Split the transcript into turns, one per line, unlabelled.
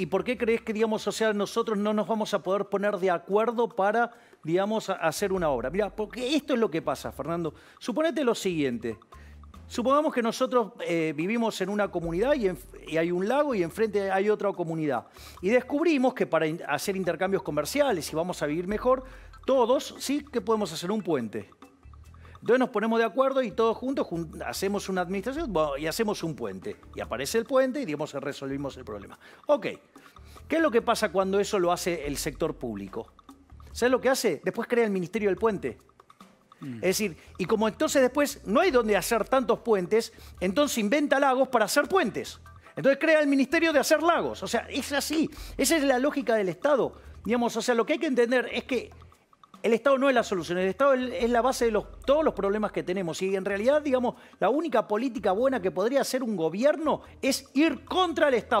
¿Y por qué crees que, digamos, o sea, nosotros no nos vamos a poder poner de acuerdo para, digamos, hacer una obra? Mira, porque esto es lo que pasa, Fernando. Suponete lo siguiente. Supongamos que nosotros eh, vivimos en una comunidad y, hay un lago y enfrente hay otra comunidad. Y descubrimos que para hacer intercambios comerciales y vamos a vivir mejor, todos sí que podemos hacer un puente. Entonces nos ponemos de acuerdo y todos juntos hacemos una administración y hacemos un puente. Y aparece el puente y digamos resolvimos el problema. Ok, ¿qué es lo que pasa cuando eso lo hace el sector público? ¿Sabes lo que hace? Después crea el Ministerio del Puente. Mm. Es decir, y como entonces después no hay donde hacer tantos puentes, entonces inventa lagos para hacer puentes. Entonces crea el Ministerio de hacer lagos. O sea, es así. Esa es la lógica del Estado. Digamos, o sea, lo que hay que entender es que el Estado no es la solución, el Estado es la base de todos los problemas que tenemos. Y en realidad, digamos, la única política buena que podría hacer un gobierno es ir contra el Estado.